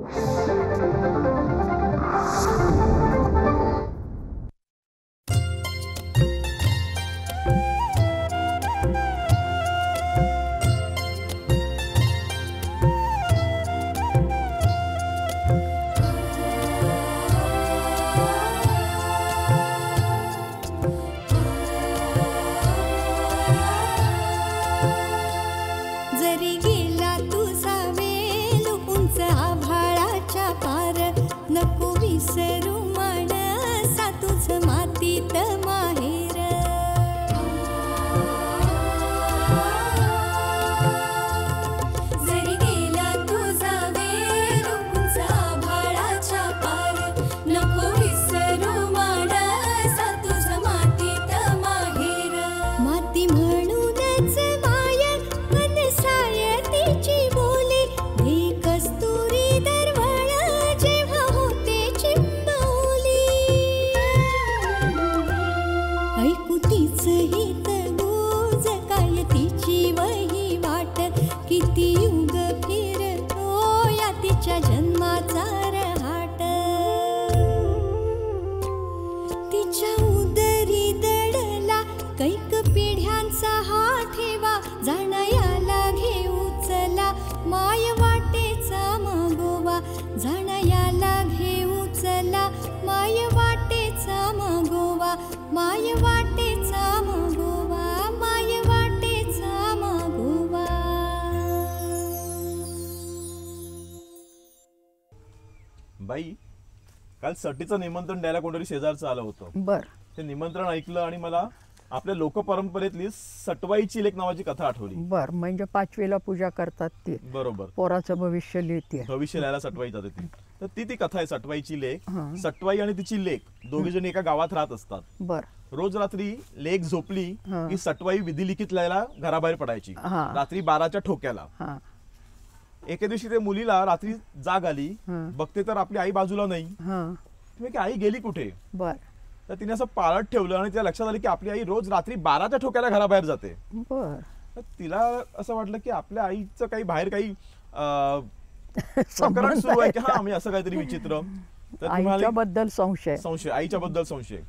you माय वाटेचा बाई काल सटीचं निमंत्रण द्यायला कोणतरी शेजारचं आलं होतं बर ते निमंत्रण ऐकलं आणि मला आपल्या लोक लोकपरंपरेतली सटवाईची लेख नावाची कथा आठवली बर म्हणजे पाचवीला पूजा करतात ती बरोबर पोराचं भविष्य लिहिते भविष्य लिहायला सटवाई जाते ती तर ती ती कथा आहे सटवाईची लेख सटवाई आणि तिची लेख दोघे जण एका गावात राहत असतात बर रोज रात्री लेख झोपली की सटवाई विधिलिखित लिहायला घराबाहेर पडायची रात्री बाराच्या ठोक्याला एके दिवशी ते मुलीला रात्री जाग आली बघते तर आपली आई बाजूला नाही आई गेली कुठे बर तर तिने असं पाळत ठेवलं आणि तिला लक्षात आलं की आपली आई रोज रात्री बाराच्या ठोक्याला घराबाहेर जाते तिला असं वाटलं की आपल्या आईचं काही बाहेर काही सुरू आहे की असं काहीतरी विचित्र संशय संशय आईच्या बद्दल संशय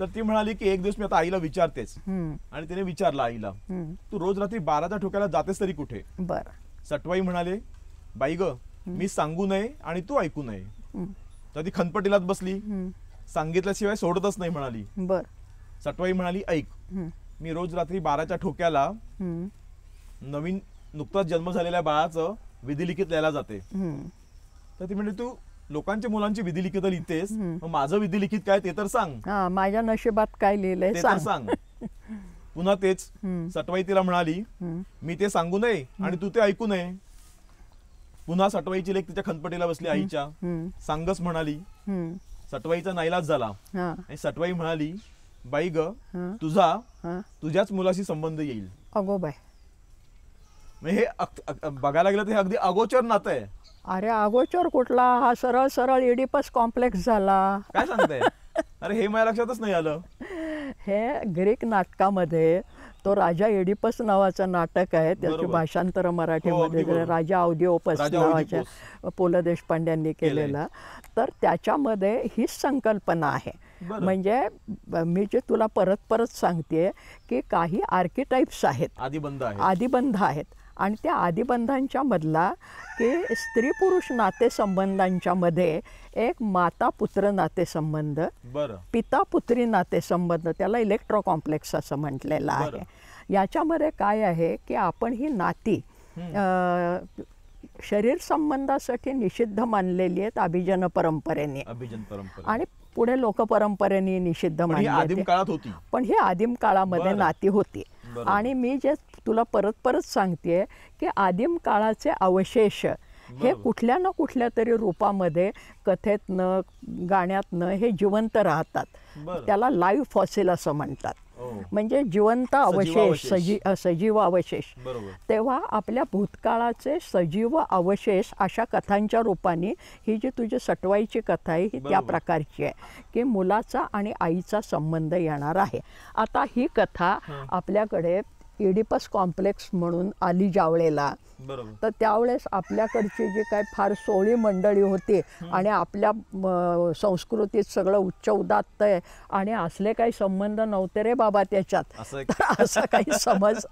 तर ती म्हणाली की एक दिवस मी आता आईला विचारतेच आणि तिने विचारलं आईला तू रोज रात्री बाराच्या ठोक्याला जातेस तरी कुठे सटवाई म्हणाले बाई ग मी सांगू नये आणि तू ऐकू नये तर ती खनपटीलाच बसली सांगितल्याशिवाय सोडतच नाही म्हणाली बर सटवाई म्हणाली ऐक मी रोज रात्री बाराच्या ठोक्याला नवीन नुकताच जन्म झालेल्या बाळाचं लिखित लिहायला जाते तर ती म्हणजे तू लोकांच्या मुलांची लिखित लिहितेस मग माझं लिखित काय ते तर सांग माझ्या नशिबात काय लिहिलंय ते सांग पुन्हा तेच सटवाई तिला म्हणाली मी ते सांगू नये आणि तू ते ऐकू नये पुन्हा सटवाईची लेख तिच्या खनपटीला बसली आईच्या सांगच म्हणाली सटवाईचा नाईलाज झाला हा. आणि सटवाई म्हणाली बाई ग तुझा तुझ्याच मुलाशी संबंध येईल अगो बाय म्हणजे हे बघायला गेलं तर हे अगदी अगोचर नातं आहे अरे अगोचर कुठला हा सरळ सरळ इडिपस कॉम्प्लेक्स झाला काय सांगते अरे हे माझ्या लक्षातच नाही आलं हे ग्रीक नाटकामध्ये तो राजा एडिपस नावाचं नाटक आहे त्याचे भाषांतर मराठीमध्ये हो, राजा राजा औदिओपस नावाच्या पु ल देशपांड्यांनी केलेला तर त्याच्यामध्ये हीच संकल्पना आहे म्हणजे मी जे तुला परत परत सांगते की काही आर्किटाईप्स आहेत आदिबंध आहेत आणि त्या आदिबंधांच्या मधला की स्त्री पुरुष नातेसंबंधांच्या मध्ये एक माता पुत्र नातेसंबंध पिता पुत्री नातेसंबंध त्याला इलेक्ट्रो कॉम्प्लेक्स असं म्हटलेलं आहे याच्यामध्ये काय आहे की आपण ही नाती शरीर संबंधासाठी निषिद्ध मानलेली आहेत अभिजन परंपरेने आणि पुढे लोकपरंपरेने निषिद्ध मानली पण ही आदिम काळामध्ये नाती होती आणि मी जे तुला परत परत सांगते की आदिम काळाचे अवशेष हे कुठल्या ना कुठल्या तरी रूपामध्ये कथेतनं गाण्यातनं हे जिवंत राहतात त्याला लाईव्ह फॉसिल असं म्हणतात हो. म्हणजे जिवंत अवशेष सजी सजीव अवशेष तेव्हा आपल्या भूतकाळाचे सजीव अवशेष अशा कथांच्या रूपाने ही जी तुझी सटवाईची कथा आहे ही त्या प्रकारची आहे की मुलाचा आणि आईचा संबंध येणार आहे आता ही कथा आपल्याकडे एडिपस कॉम्प्लेक्स म्हणून आली जावळेला तर त्यावेळेस आपल्याकडची जी काय फार सोळी मंडळी होती आणि आपल्या संस्कृतीत सगळं उच्च उदात्त आहे आणि असले काही संबंध नव्हते रे बाबा त्याच्यात तर असा काही समज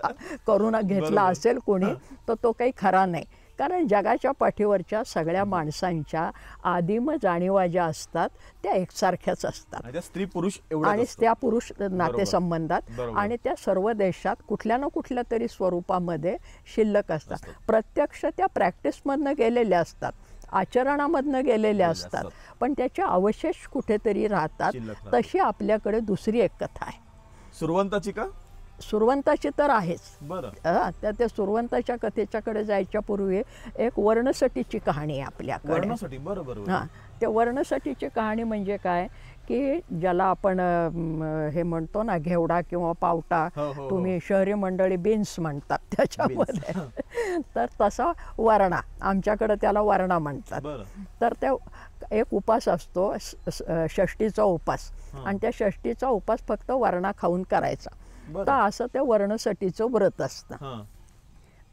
करून घेतला असेल कोणी तर तो काही खरा नाही कारण जगाच्या पाठीवरच्या सगळ्या माणसांच्या आदिम जाणीवा ज्या असतात त्या एकसारख्याच असतात स्त्री पुरुष आणि त्या पुरुष नातेसंबंधात आणि त्या सर्व देशात कुठल्या ना कुठल्या तरी स्वरूपामध्ये शिल्लक असतात प्रत्यक्ष त्या प्रॅक्टिसमधनं गेलेल्या असतात आचरणामधनं गेलेल्या असतात पण त्याचे अवशेष कुठेतरी राहतात तशी आपल्याकडे दुसरी एक कथा आहे सुरवंताची का सुरवंताची तर आहेच बरं हां त्या त्या सुरवंताच्या कथेच्याकडे जायच्या पूर्वी एक वर्णसटीची कहाणी आहे आपल्याकडे बरोबर हां त्या वर्णसटीची कहाणी म्हणजे काय की ज्याला आपण हे म्हणतो ना घेवडा किंवा पावटा हो, हो, हो. तुम्ही शहरी मंडळी बीन्स म्हणतात त्याच्यामध्ये तर तसा वर्णा आमच्याकडे त्याला वर्णा म्हणतात तर त्या एक उपास असतो षष्टीचा उपास आणि त्या षष्टीचा उपास फक्त वर्णा खाऊन करायचा तर असं त्या वर्णसटीचं व्रत असतं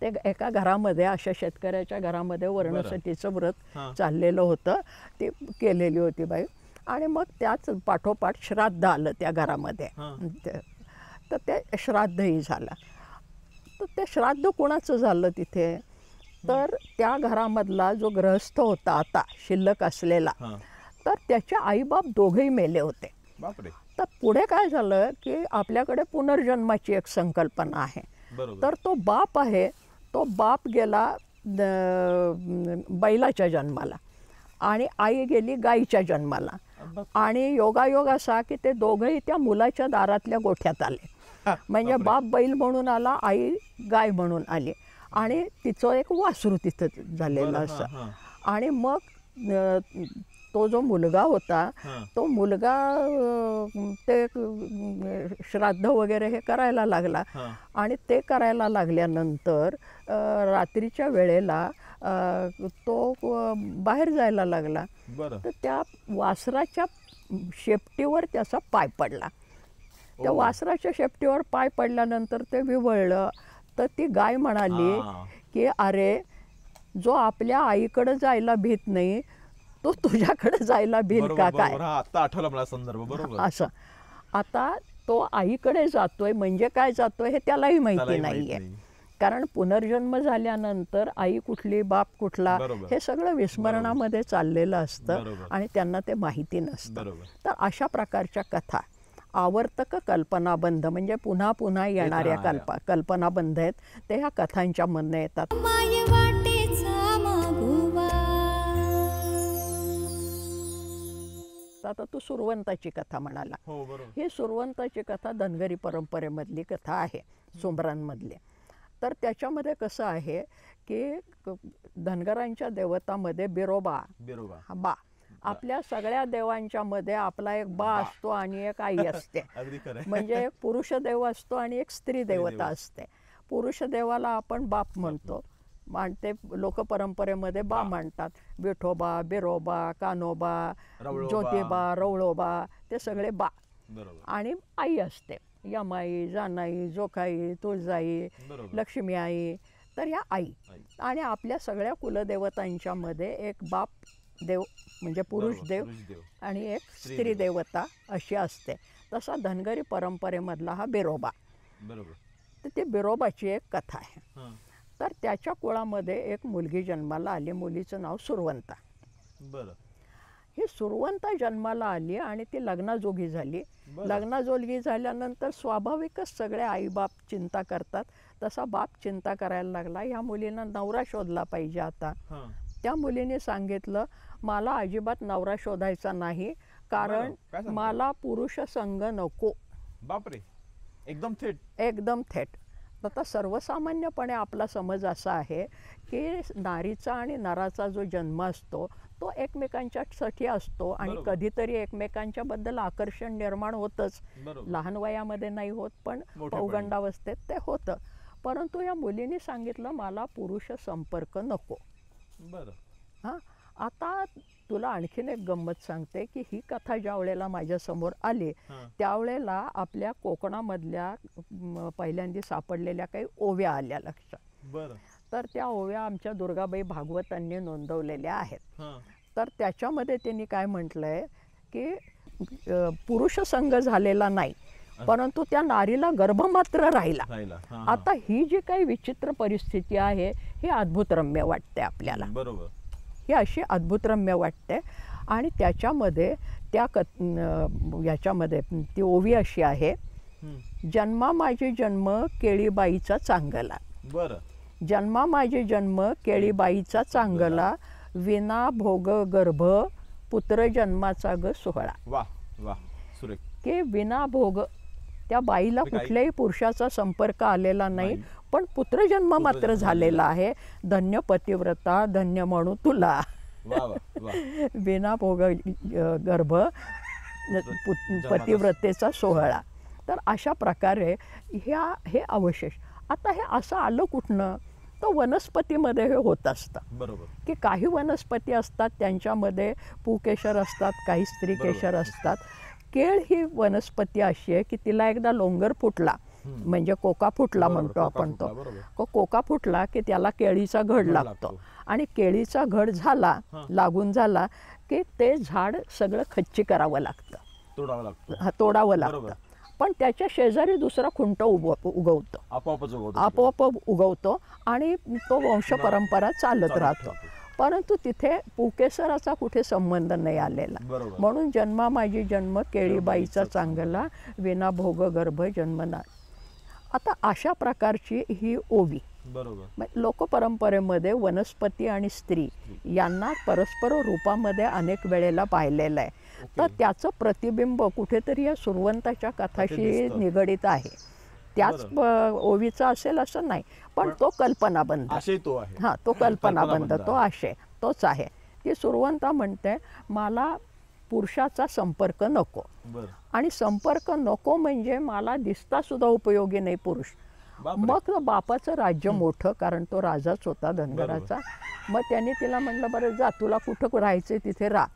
ते एका घरामध्ये अशा शेतकऱ्याच्या घरामध्ये वर्णसटीचं व्रत चाललेलं होतं ती केलेली होती बाई आणि मग त्याच पाठोपाठ श्राद्ध आलं त्या घरामध्ये तर ते श्राद्धही झालं तर ते श्राद्ध कोणाचं झालं तिथे तर त्या घरामधला जो ग्रहस्थ होता आता शिल्लक असलेला तर त्याचे आईबाप दोघेही मेले होते बापरे तर पुढे काय झालं की आपल्याकडे पुनर्जन्माची एक संकल्पना आहे तर तो बाप आहे तो बाप गेला बैलाच्या जन्माला आणि आई गेली गाईच्या जन्माला आणि योगायोग असा की ते दोघंही त्या मुलाच्या दारातल्या गोठ्यात आले म्हणजे बाप बैल म्हणून आला आई गाय म्हणून आली आणि तिचं एक वासरू तिथं झालेलं असं आणि मग तो जो मुलगा होता तो मुलगा ते श्राद्ध वगैरे हे करायला लागला आणि ते करायला लागल्यानंतर रात्रीच्या वेळेला तो बाहेर जायला लागला तर त्या वासराच्या शेपटीवर त्याचा पाय पडला त्या वासराच्या शेपटीवर पाय पडल्यानंतर ते विवळलं तर ती गाय म्हणाली की अरे जो आपल्या आईकडं जायला भीत नाही तो तुझ्याकडे जायला भिल का काय आता आठवला मला संदर्भ बरोबर असं आता तो आईकडे जातोय म्हणजे काय जातोय हे त्यालाही माहिती नाहीये कारण पुनर्जन्म झाल्यानंतर आई कुठली बाप कुठला हे सगळं विस्मरणामध्ये चाललेलं असतं आणि त्यांना ते माहिती नसतं तर अशा प्रकारच्या कथा आवर्तक कल्पनाबंध म्हणजे पुन्हा पुन्हा येणाऱ्या कल्प कल्पनाबंध आहेत ते ह्या कथांच्या मनने येतात असता आता तू सुरवंताची कथा म्हणाला हो, ही सुरवंताची कथा धनगरी परंपरेमधली कथा आहे सुमरांमधली तर त्याच्यामध्ये कसं आहे की धनगरांच्या देवतामध्ये बिरोबा बिरोबा बा आपल्या सगळ्या देवांच्या मध्ये आपला एक बा असतो आणि एक आई असते म्हणजे एक पुरुष देव असतो आणि एक स्त्री देवता असते पुरुष देवाला आपण बाप म्हणतो मांडते लोक परंपरेमध्ये बा मांडतात विठोबा बिरोबा कानोबा ज्योतिबा रवळोबा ते सगळे बा आणि आई असते यमाई जानाई जोखाई तुळजाई लक्ष्मी आई तर ह्या आई आणि आपल्या सगळ्या कुलदेवतांच्यामध्ये एक बाप देव म्हणजे पुरुष देव आणि एक स्त्री देवता अशी असते तसा धनगरी परंपरेमधला हा बिरोबा तर ते बिरोबाची एक कथा आहे तर त्याच्या कुळामध्ये एक मुलगी जन्माला आली मुलीचं नाव सुरवंता बरं ही सुरवंता जन्माला आली आणि ती लग्नाजोगी झाली लग्नाजोगी झाल्यानंतर स्वाभाविकच सगळे आईबाप चिंता करतात तसा बाप चिंता करायला लागला ह्या मुलींना नवरा शोधला पाहिजे आता त्या मुलीने सांगितलं मला अजिबात नवरा शोधायचा नाही कारण मला पुरुष संघ नको बापरे एकदम थेट एकदम थेट आता सर्वसामान्यपणे आपला समज असा आहे की नारीचा आणि नराचा जो जन्म असतो तो एकमेकांच्यासाठी असतो आणि कधीतरी एकमेकांच्याबद्दल आकर्षण निर्माण होतच लहान वयामध्ये नाही होत पण पौगंडावस्थेत ते होतं परंतु या मुलीने सांगितलं मला पुरुष संपर्क नको बरं हां आता तुला आणखीन एक गंमत सांगते की ही कथा ज्या वेळेला माझ्यासमोर आली त्यावेळेला आपल्या कोकणामधल्या पहिल्यांदा सापडलेल्या काही ओव्या आल्या लक्षात तर त्या ओव्या आमच्या दुर्गाबाई भागवतांनी नोंदवलेल्या आहेत तर त्याच्यामध्ये त्यांनी काय म्हटलंय की पुरुष संघ झालेला नाही परंतु त्या नारीला गर्भ मात्र राहिला आता ही जी काही विचित्र परिस्थिती आहे ही अद्भुतरम्य वाटते आपल्याला बरोबर हे अशी अद्भुतरम्य वाटते आणि त्याच्यामध्ये त्या क याच्यामध्ये ती ओवी अशी आहे जन्मा माझे जन्म केळीबाईचा चांगला बर जन्मा माझे जन्म केळीबाईचा चांगला विना भोग गर्भ पुत्र जन्माचा ग सोहळा वा वा सुरेख के विना भोग त्या बाईला म्हणजे कुठल्याही पुरुषाचा संपर्क आलेला नाही पण पुत्रजन्म मात्र झालेला आहे धन्य पतिव्रता धन्य म्हणू तुला बिना भोग गर्भ पतिव्रतेचा सोहळा तर अशा प्रकारे ह्या हे अवशेष आता हे असं आलं कुठनं तर वनस्पतीमध्ये हे होत असतं बरोबर की काही वनस्पती असतात त्यांच्यामध्ये पुकेशर असतात काही स्त्रीकेशर असतात केळ ही वनस्पती अशी आहे की तिला एकदा लोंगर फुटला म्हणजे कोका फुटला म्हणतो आपण तो कोका फुटला की त्याला केळीचा घड लागतो आणि केळीचा घड झाला लागून झाला की ते झाड सगळं खच्ची करावं लागतं तोडावं लागतं तोडावं लागतं पण त्याच्या शेजारी दुसरा खुंट उगवत उगवतो आपोआप उगवतो आणि तो वंश परंपरा चालत राहतो परंतु तिथे पुकेसराचा कुठे संबंध नाही आलेला म्हणून जन्मा माझी जन्म केळीबाईचा चांगला विना भोग गर्भ जन्मना आता अशा प्रकारची ही ओवी बरोबर लोकपरंपरेमध्ये वनस्पती आणि स्त्री यांना परस्पर रूपामध्ये अनेक वेळेला पाहिलेलं आहे तर त्याचं प्रतिबिंब कुठेतरी या सुरवंताच्या कथाशी निगडित आहे त्याच ओवीचा असेल असं नाही पण तो कल्पना तो हा हां तो बंद तो आशय तोच आहे ती सुरवंता म्हणते मला पुरुषाचा संपर्क नको आणि संपर्क नको म्हणजे मला दिसता सुद्धा उपयोगी नाही पुरुष मग बापाचं राज्य मोठं कारण तो राजाच होता धनगराचा मग त्यांनी तिला म्हणलं बरं जा तुला कुठं राहायचं तिथे राह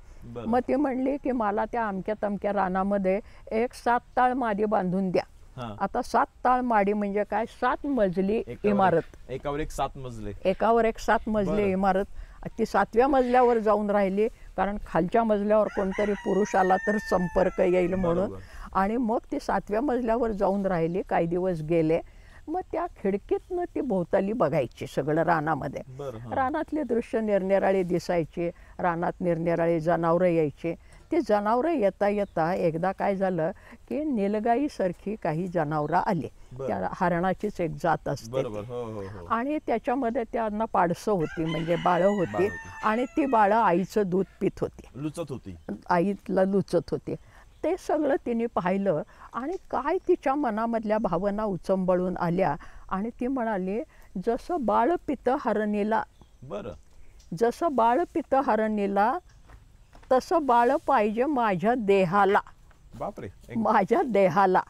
मग ती म्हणली की मला त्या अमक्या तमक्या रानामध्ये एक सात ताळ मादी बांधून द्या आता सात ताळ माडी म्हणजे काय सात मजली इमारत एकावर एक सात मजले एकावर एक सात मजली इमारत ती सातव्या मजल्यावर जाऊन राहिली कारण खालच्या मजल्यावर कोणतरी पुरुष आला तर संपर्क येईल म्हणून आणि मग ती सातव्या मजल्यावर जाऊन राहिली काही दिवस गेले मग त्या खिडकीतनं ती भोवताली बघायची सगळं रानामध्ये रानातले दृश्य निरनिराळी दिसायचे रानात निरनिराळी जनावरं यायची ते जनावरं येता येता एकदा काय झालं की सारखी काही जनावरं आली त्या हरणाचीच एक जात असते हो, हो, हो. आणि त्याच्यामध्ये त्यांना पाडसं होती म्हणजे बाळं होती आणि ती बाळं आईचं दूध पित होती लुचत होती आईला लुचत होती ते सगळं तिने पाहिलं आणि काय तिच्या मनामधल्या भावना उचंबळून आल्या आणि ती म्हणाली जसं बाळ पितं हरणीला बरं जसं बाळ पितं हरणीला तसं बाळ पाहिजे माझ्या देहाला बापरे माझ्या देहाला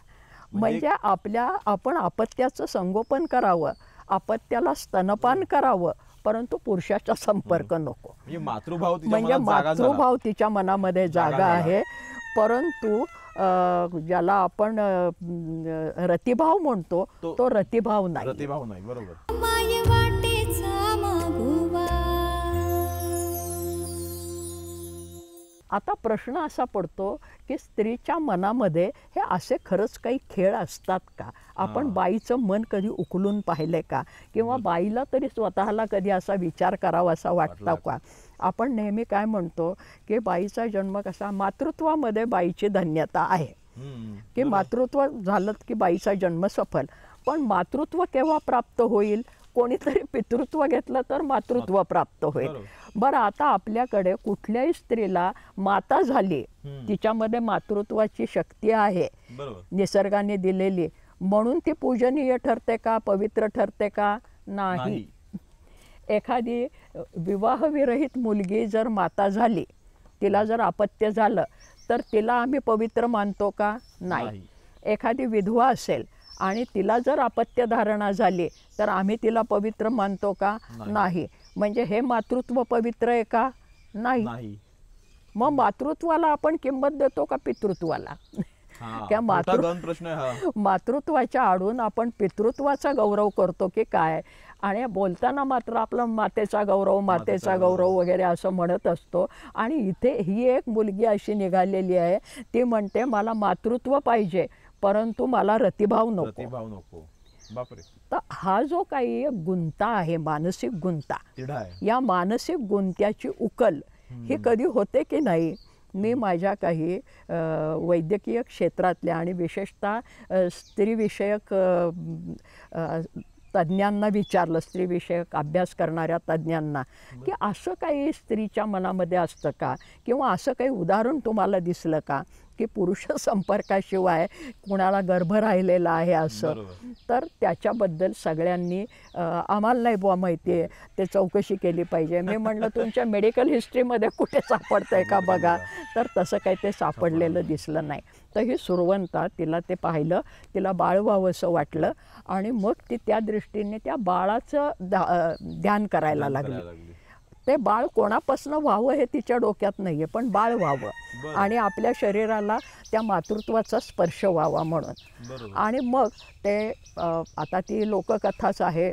म्हणजे, म्हणजे आपल्या आपण आपत्याचं संगोपन करावं आपत्याला स्तनपान करावं परंतु पुरुषाचा संपर्क नको म्हणजे मातृभाव तिच्या म्हणजे मनामध्ये जागा आहे परंतु ज्याला आपण रतिभाव म्हणतो तो रतिभाव नाही रतिभाव नाही बरोबर आता प्रश्न असा पडतो की स्त्रीच्या मनामध्ये हे असे खरंच काही खेळ असतात का आपण बाईचं मन कधी उकलून पाहिले का किंवा बाईला तरी स्वतःला कधी असा विचार करावा असा वाटतो का आपण नेहमी काय म्हणतो की बाईचा जन्म कसा मातृत्वामध्ये बाईची धन्यता आहे की मातृत्व झालं की बाईचा जन्म सफल पण मातृत्व केव्हा प्राप्त होईल कोणीतरी पितृत्व घेतलं तर मातृत्व प्राप्त होईल बरं आता आपल्याकडे कुठल्याही स्त्रीला माता झाली तिच्यामध्ये मातृत्वाची शक्ती आहे निसर्गाने दिलेली म्हणून ती पूजनीय ठरते का पवित्र ठरते का नाही एखादी विवाहविरहित मुलगी जर माता झाली तिला जर अपत्य झालं तर तिला आम्ही पवित्र मानतो का नाही एखादी विधवा असेल आणि तिला जर धारणा झाली तर आम्ही तिला पवित्र मानतो का नाही म्हणजे हे मातृत्व पवित्र आहे का नाही मग मातृत्वाला आपण किंमत देतो का पितृत्वाला त्या मातृ मातृत्वाच्या आडून आपण पितृत्वाचा गौरव करतो की काय आणि बोलताना मात्र आपला मातेचा गौरव मातेचा गौरव वगैरे असं म्हणत असतो आणि इथे ही एक मुलगी अशी निघालेली आहे ती म्हणते मला मातृत्व पाहिजे परंतु मला रतिभाव नको प्रतिभाव नको बापरे तर हा जो काही गुंता आहे मानसिक गुंता या मानसिक गुंत्याची उकल ही कधी होते की नाही मी माझ्या काही वैद्यकीय क्षेत्रातल्या आणि विशेषतः स्त्रीविषयक तज्ज्ञांना विचारलं स्त्रीविषयक अभ्यास करणाऱ्या तज्ज्ञांना की असं काही स्त्रीच्या मनामध्ये असतं का किंवा असं काही उदाहरण तुम्हाला दिसलं का की पुरुष संपर्काशिवाय कुणाला गर्भ राहिलेला आहे असं तर त्याच्याबद्दल सगळ्यांनी आम्हाला नाही बुवा माहिती आहे ते चौकशी केली पाहिजे मी म्हणलं तुमच्या मेडिकल हिस्ट्रीमध्ये कुठे सापडतं आहे का बघा तर तसं काही ते सापडलेलं दिसलं नाही तर ही सुरवंता तिला ते पाहिलं तिला बाळ असं वाटलं आणि मग ती त्या दृष्टीने त्या बाळाचं ध्यान करायला लागली ते बाळ कोणापासून व्हावं हे तिच्या डोक्यात नाही आहे पण बाळ व्हावं आणि आपल्या शरीराला त्या मातृत्वाचा स्पर्श व्हावा म्हणून आणि मग ते आता ती लोककथाच आहे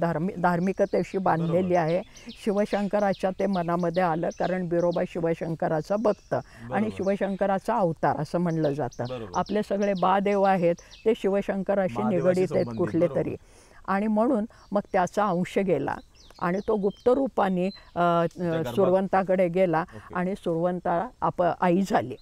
धार्मिक धार्मिकतेशी बांधलेली आहे शिवशंकराच्या ते मनामध्ये आलं कारण बिरोबा शिवशंकराचा भक्त आणि शिवशंकराचा अवतार असं म्हणलं जातं आपले सगळे बादेव आहेत ते शिवशंकराशी निगडीत आहेत कुठले तरी आणि म्हणून मग त्याचा अंश गेला आणि तो गुप्त रूपाने सुरवंताकडे गेला आणि सुरवंता आप आई झाली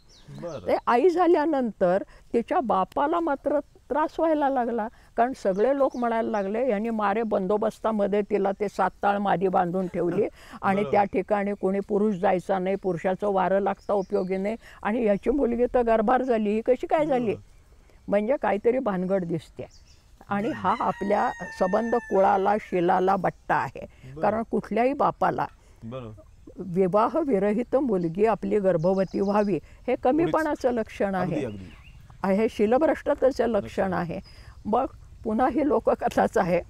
ते आई झाल्यानंतर तिच्या बापाला मात्र त्रास व्हायला लागला कारण सगळे लोक म्हणायला लागले यांनी मारे बंदोबस्तामध्ये तिला ते सात ताळ मादी बांधून ठेवली आणि त्या ठिकाणी कोणी पुरुष जायचा नाही पुरुषाचं वारं लागता उपयोगी नाही आणि याची मुलगी तर गरभार झाली ही कशी काय झाली म्हणजे काहीतरी भानगड दिसते आणि हा आपल्या सबंध कुळाला शिलाला बट्टा आहे कारण कुठल्याही बापाला विवाह विरहित मुलगी आपली गर्भवती व्हावी हे कमीपणाचं लक्षण आहे हे शिलभ्रष्टतेचं लक्षण आहे मग पुन्हा ही लोककथाच आहे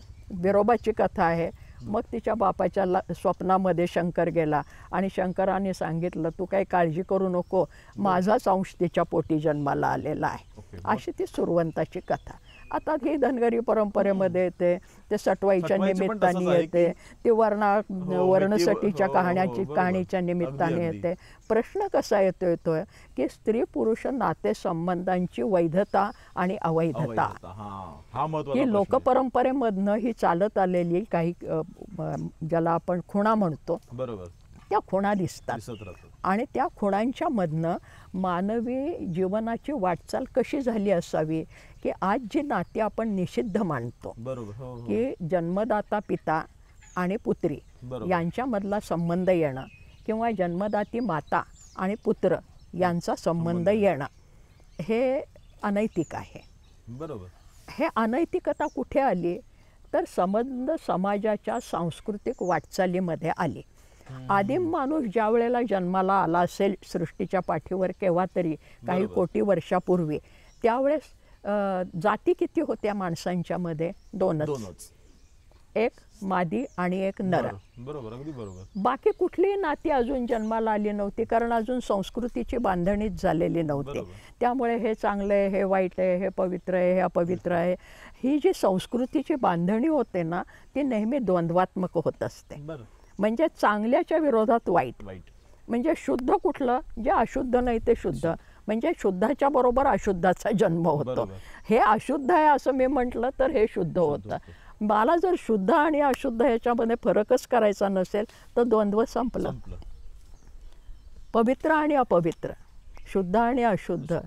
विरोबाची कथा आहे मग तिच्या बापाच्या ल स्वप्नामध्ये शंकर गेला आणि शंकराने सांगितलं तू काही काळजी करू नको माझाच अंश तिच्या पोटी जन्माला आलेला आहे अशी ती सुरवंताची कथा आता ही धनगरी परंपरेमध्ये येते ते सटवाईच्या निमित्ताने येते ते वर्णा हो, हो, वर्णसटीच्या हो, कहाण्याची कहाणीच्या निमित्ताने येते प्रश्न कसा येतो येतोय की स्त्री पुरुष नाते संबंधांची वैधता आणि अवैधता ही लोकपरंपरेमधनं ही चालत आलेली काही ज्याला आपण खुणा म्हणतो बरोबर त्या खुणा दिसतात आणि त्या खुणांच्या मधनं मानवी जीवनाची वाटचाल कशी झाली असावी की आज जे नाते आपण निषिद्ध मानतो बरोबर हो, हो. की जन्मदाता पिता आणि पुत्री यांच्यामधला संबंध येणं किंवा जन्मदाती माता आणि पुत्र यांचा संबंध येणं हे अनैतिक आहे बरोबर हे अनैतिकता कुठे आली तर संबंध समाजाच्या सांस्कृतिक वाटचालीमध्ये आली आदिम माणूस ज्या वेळेला जन्माला आला असेल सृष्टीच्या पाठीवर केव्हा तरी काही कोटी वर्षापूर्वी त्यावेळेस जाती किती होत्या माणसांच्या मध्ये दोनच एक मादी आणि एक नर बरोबर अगदी बरोबर बाकी कुठलीही नाती अजून जन्माला आली नव्हती कारण अजून संस्कृतीची बांधणीच झालेली नव्हती त्यामुळे हे चांगलं आहे हे वाईट आहे हे पवित्र आहे हे अपवित्र आहे ही जी संस्कृतीची बांधणी होते ना ती नेहमी द्वंद्वात्मक होत असते म्हणजे चांगल्याच्या विरोधात वाईट वाईट म्हणजे शुद्ध कुठलं जे अशुद्ध नाही ते शुद्ध म्हणजे शुद्धाच्या बरोबर अशुद्धाचा जन्म होतो हे अशुद्ध आहे असं मी म्हटलं तर हे शुद्ध होतं मला जर शुद्ध आणि अशुद्ध याच्यामध्ये फरकच करायचा नसेल तर द्वंद्व संपलं पवित्र आणि अपवित्र शुद्ध आणि अशुद्ध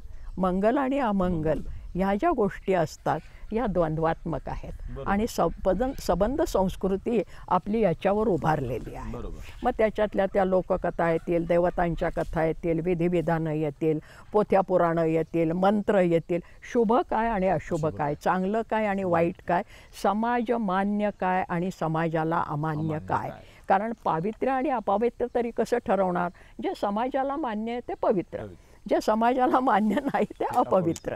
मंगल आणि अमंगल ह्या ज्या गोष्टी असतात या द्वंद्वात्मक आहेत आणि संबंध सबंध संस्कृती आपली याच्यावर उभारलेली आहे मग त्याच्यातल्या त्या लोककथा येतील देवतांच्या कथा येतील विधिविधानं येतील पोथ्या पुराणं येतील मंत्र येतील शुभ काय आणि अशुभ काय चांगलं काय आणि वाईट काय समाज मान्य काय आणि समाजाला अमान्य काय कारण पावित्र्य आणि अपवित्र तरी कसं ठरवणार जे समाजाला मान्य आहे ते पवित्र जे समाजाला मान्य नाही ते अपवित्र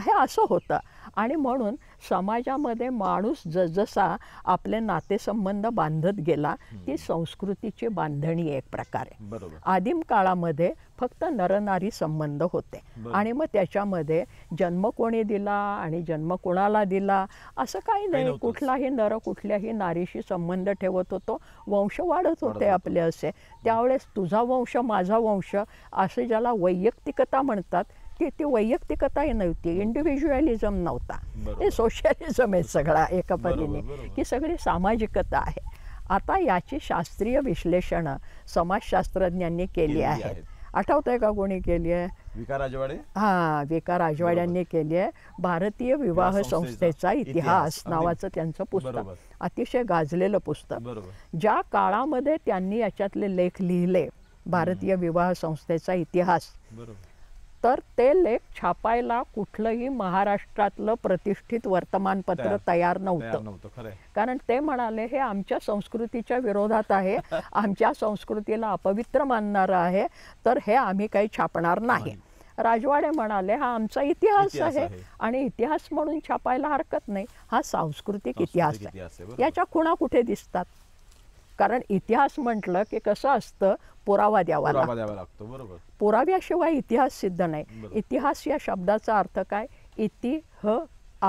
हे असं होतं आणि म्हणून समाजामध्ये माणूस जसजसा आपले नातेसंबंध बांधत गेला ती संस्कृतीची बांधणी एक प्रकारे आदिम काळामध्ये फक्त नरनारी संबंध होते आणि मग त्याच्यामध्ये जन्म कोणी दिला आणि जन्म कोणाला दिला असं काही नाही कुठलाही नर कुठल्याही नारीशी संबंध ठेवत होतो वंश वाढत होते आपले असे त्यावेळेस तुझा वंश माझा वंश असे ज्याला वैयक्तिकता म्हणतात ती ती वैयक्तिकताही नव्हती इंडिव्हिज्युअलिझम नव्हता हे सोशलिझम आहे सगळा एका परीने की सगळी सामाजिकता आहे आता याची शास्त्रीय विश्लेषणं समाजशास्त्रज्ञांनी केली आहेत आठवत का कोणी केली आहे विकार राजवाडे हा विकार राजवाड्यांनी केली आहे भारतीय विवाह संस्थेचा इतिहास नावाचं त्यांचं पुस्तक अतिशय गाजलेलं पुस्तक ज्या काळामध्ये त्यांनी याच्यातले लेख लिहिले भारतीय विवाह संस्थेचा इतिहास तर ते लेख छापायला कुठलंही महाराष्ट्रातलं प्रतिष्ठित वर्तमानपत्र तयार नव्हतं कारण ते म्हणाले हे आमच्या संस्कृतीच्या विरोधात आहे आमच्या संस्कृतीला अपवित्र मानणारं आहे तर हे आम्ही काही छापणार नाही राजवाडे म्हणाले हा आमचा इतिहास आहे आणि इतिहास म्हणून छापायला हरकत नाही हा सांस्कृतिक इतिहास आहे याच्या खुणा कुठे दिसतात कारण इतिहास म्हटलं की कसं असतं पुरावा द्यावा लागतो बरोबर पुराव्याशिवाय इतिहास सिद्ध नाही इतिहास या शब्दाचा अर्थ काय इति ह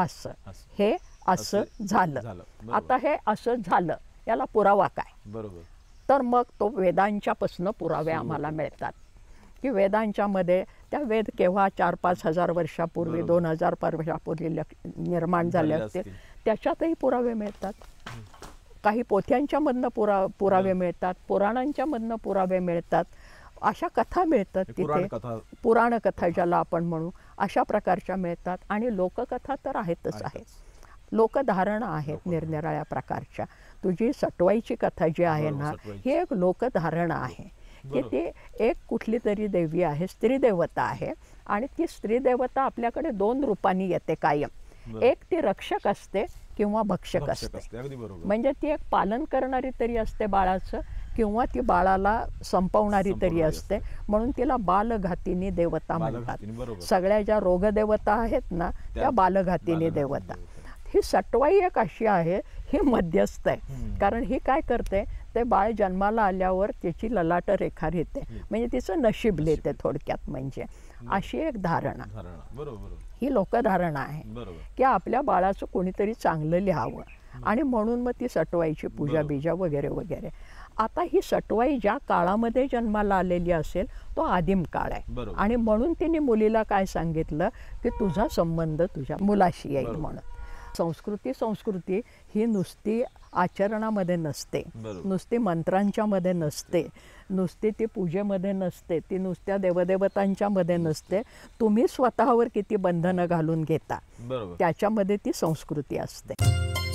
अस हे असं झालं आता हे असं झालं याला पुरावा काय बरोबर तर मग तो वेदांच्यापासून पुरावे आम्हाला मिळतात की वेदांच्यामध्ये त्या वेद केव्हा चार पाच हजार वर्षापूर्वी दोन हजार वर्षापूर्वी निर्माण झाले असतील त्याच्यातही पुरावे मिळतात काही पोथ्यांच्यामधनं पुरा पुरावे मिळतात पुराणांच्यामधनं पुरावे मिळतात अशा कथा मिळतात तिथे पुराणकथा ज्याला आपण म्हणू अशा प्रकारच्या मिळतात आणि लोककथा तर आहेतच आहे लोकधारणा आहेत निरनिराळ्या प्रकारच्या तुझी सटवाईची कथा जी आहे ना ही एक लोकधारणा आहे की ती एक कुठली तरी देवी आहे स्त्रीदेवता आहे आणि ती स्त्रीदेवता आपल्याकडे दोन रूपांनी येते कायम एक ती रक्षक असते किंवा भक्षक असते म्हणजे ती एक पालन करणारी तरी असते बाळाचं किंवा ती बाळाला संपवणारी तरी असते म्हणून तिला बालघातीनी देवता म्हणतात सगळ्या ज्या रोगदेवता आहेत ना त्या बालघातीनी देवता ही सटवाई एक अशी आहे ही मध्यस्थ आहे कारण ही काय करते ते बाळ जन्माला आल्यावर तिची ललाट रेखा रेते म्हणजे तिचं नशीब लिहिते थोडक्यात म्हणजे अशी एक धारणा बरोबर ही लोकधारणा आहे की आपल्या बाळाचं कोणीतरी चांगलं लिहावं आणि म्हणून मग ती सटवाईची पूजा बीजा वगैरे वगैरे आता ही सटवाई ज्या काळामध्ये जन्माला आलेली असेल तो आदिम काळ आहे आणि म्हणून तिने मुलीला काय सांगितलं की तुझा संबंध तुझ्या मुलाशी येईल म्हणून संस्कृती संस्कृती ही नुसती आचरणामध्ये नसते नुसती मंत्रांच्यामध्ये नसते नुसती ती पूजेमध्ये नसते ती नुसत्या देवदेवतांच्यामध्ये नसते तुम्ही स्वतःवर किती बंधनं घालून घेता त्याच्यामध्ये ती संस्कृती असते